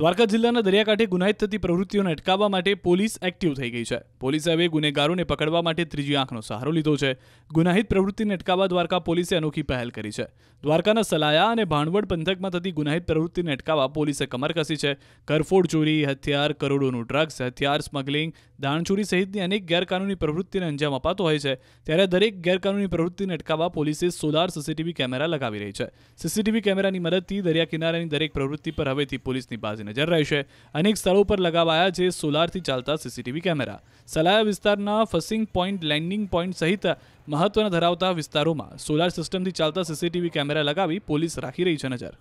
દ્વારકા જિલ્લાના દરિયાકાંઠે ગુનાહિત થતી પ્રવૃત્તિઓને અટકાવવા માટે પોલીસ એક્ટિવ થઈ ગઈ છે પોલીસે હવે ગુનેગારોને પકડવા માટે ત્રીજી આંખનો સહારો લીધો છે ગુનાહિત પ્રવૃત્તિને અટકાવવા દ્વારકા પોલીસે અનોખી પહેલ કરી છે દ્વારકાના સલાયા અને ભાણવડ પંથકમાં થતી ગુનાહિત પ્રવૃત્તિને અટકાવવા પોલીસે કમર કસી છે કરફોડ ચોરી હથિયાર કરોડોનું ડ્રગ્સ હથિયાર સ્મગલિંગ દાણચોરી સહિતની અનેક ગેરકાનૂની પ્રવૃત્તિને અંજામ અપાતો હોય છે ત્યારે દરેક ગેરકાનૂની પ્રવૃત્તિને અટકાવવા પોલીસે સોલાર સીસીટીવી કેમેરા લગાવી રહી છે સીસીટીવી કેમેરાની મદદથી દરિયા કિનારાની દરેક પ્રવૃત્તિ પર હવેથી પોલીસની બાજી મોજી નજર રહેશે અનેક સ્થળો પર લગાવાયા છે સોલારથી ચાલતા સીસીટીવી કેમેરા સલાયા વિસ્તારના ફસિંગ પોઈન્ટ લેન્ડિંગ પોઈન્ટ સહિત મહત્વના ધરાવતા વિસ્તારોમાં સોલાર સિસ્ટમથી ચાલતા સીસીટીવી કેમેરા લગાવી પોલીસ રાખી રહી છે નજર